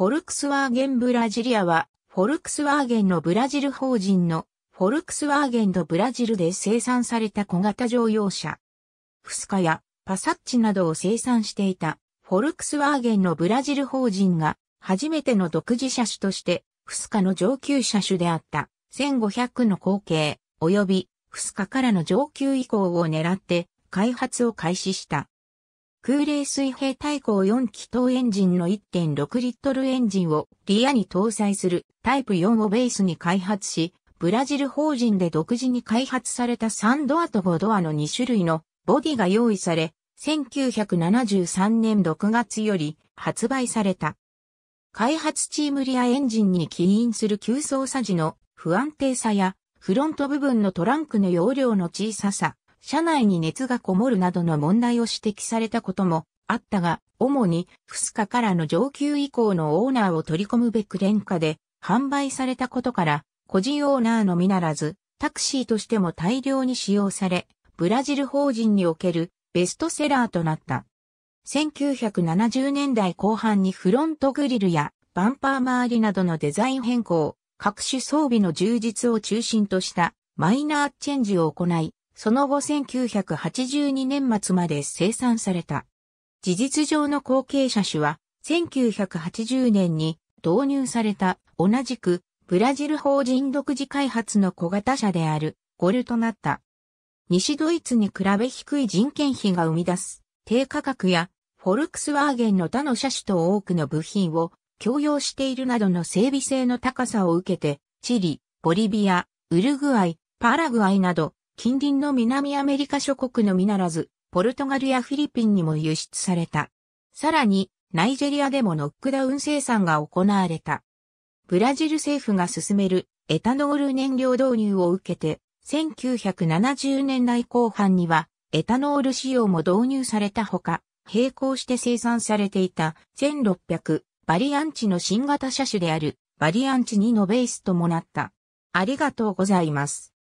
フォルクスワーゲンブラジリアは、フォルクスワーゲンのブラジル法人の、フォルクスワーゲンとブラジルで生産された小型乗用車。フスカやパサッチなどを生産していた、フォルクスワーゲンのブラジル法人が、初めての独自車種として、フスカの上級車種であった、1500の後継、及び、フスカからの上級移行を狙って、開発を開始した。空冷水平対向4気筒エンジンの1.6リットルエンジンをリアに搭載するタイプ4をベースに開発し、ブラジル法人で独自に開発された3ドアと5ドアの2種類のボディが用意され、1973年6月より発売された。開発チームリアエンジンに起因する急走差時の不安定さやフロント部分のトランクの容量の小ささ、車内に熱がこもるなどの問題を指摘されたこともあったが、主にフスカからの上級以降のオーナーを取り込むべく廉価で販売されたことから、個人オーナーのみならず、タクシーとしても大量に使用され、ブラジル法人におけるベストセラーとなった。1970年代後半にフロントグリルやバンパー周りなどのデザイン変更、各種装備の充実を中心としたマイナーチェンジを行い、その後1982年末まで生産された。事実上の後継車種は、1980年に導入された同じくブラジル法人独自開発の小型車であるゴルとなった。西ドイツに比べ低い人件費が生み出す低価格やフォルクスワーゲンの他の車種と多くの部品を共用しているなどの整備性の高さを受けて、チリ、ボリビア、ウルグアイ、パラグアイなど近隣の南アメリカ諸国のみならず、ポルトガルやフィリピンにも輸出された。さらに、ナイジェリアでもノックダウン生産が行われた。ブラジル政府が進めるエタノール燃料導入を受けて、1970年代後半にはエタノール使用も導入されたほか、並行して生産されていた1600バリアンチの新型車種であるバリアンチ2のベースともなった。ありがとうございます。